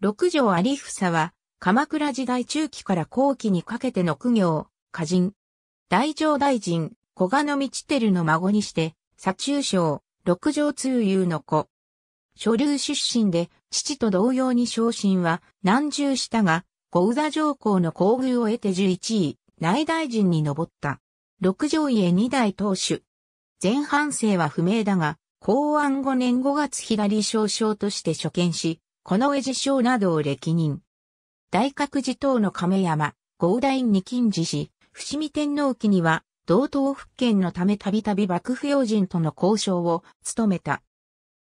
六条有房は、鎌倉時代中期から後期にかけての苦行、歌人、大乗大臣、小賀の道照の孫にして、左中将、六条通友の子。所流出身で、父と同様に昇進は難従したが、小宇座上皇の厚遇を得て11位、内大臣に上った。六条家二代当主。前半生は不明だが、公安5年5月左少将として所見し、この絵寺省などを歴任。大覚寺等の亀山、豪大に近似し、伏見天皇期には、同等復権のためたびたび幕府要人との交渉を務めた。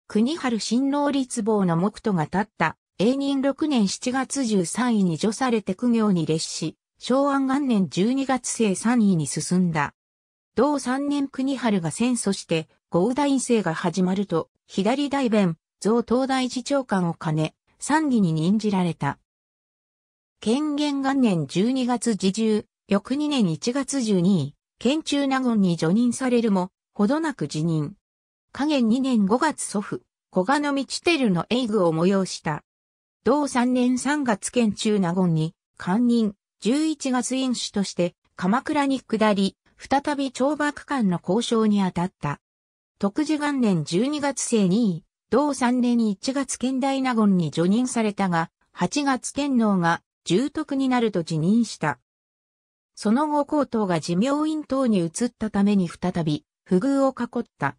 国春新能立坊の目途が立った永仁6年7月13位に除されて苦行に列し、昭安元年12月生3位に進んだ。同3年国春が戦祖して、合大院生が始まると、左大弁、増東大寺長官を兼ね、参議に任じられた。権限元年12月時中、翌2年1月12日、県中納言に除任されるも、ほどなく辞任。下元2年5月祖父、小賀の道照の英具を催した。同3年3月県中納言に、官任、11月院主として、鎌倉に下り、再び懲罰間の交渉に当たった。特次元年12月生2位、同3年1月県大納言に除任されたが、8月天皇が重篤になると辞任した。その後皇統が寺明院等に移ったために再び、不遇を囲った。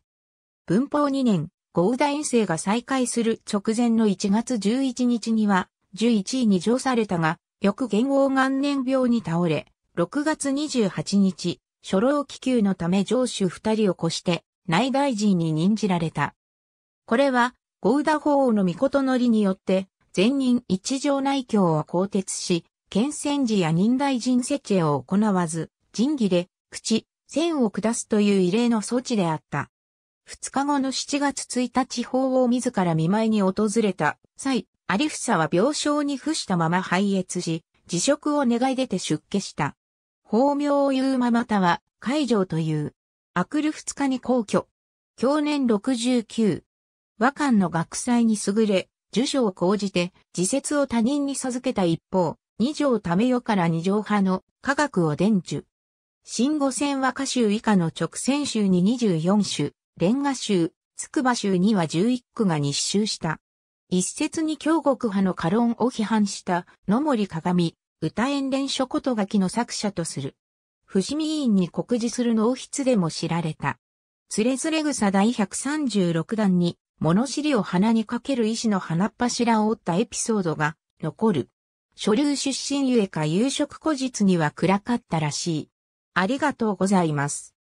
文法2年、豪大遠征が再開する直前の1月11日には、11位に上されたが、翌元王元年病に倒れ、6月28日、初老気球のため上司二人を越して、内大臣に任じられた。これは、ゴウダ法王の御事の理によって、前任一条内教を更迭し、県戦時や忍大人設置を行わず、人儀で、口、線を下すという異例の措置であった。二日後の七月一日法王自ら見舞いに訪れた際、有房は病床に付したまま敗越し、辞職を願い出て出家した。法名を言うままたは、会場という。明くる二日に皇居。去年69、和漢の学祭に優れ、受賞を講じて、自説を他人に授けた一方、二条ためよから二条派の科学を伝授。新五線和歌集以下の直線集に24種、連歌集、つくば集には11句が日集した。一説に京極派の家論を批判した野森鏡、歌演練書こと書きの作者とする。伏見委員に告示する納筆でも知られた。つれづれ草第136段に、物知りを鼻にかける医師の鼻っ柱を折ったエピソードが残る。所流出身ゆえか夕食後日には暗かったらしい。ありがとうございます。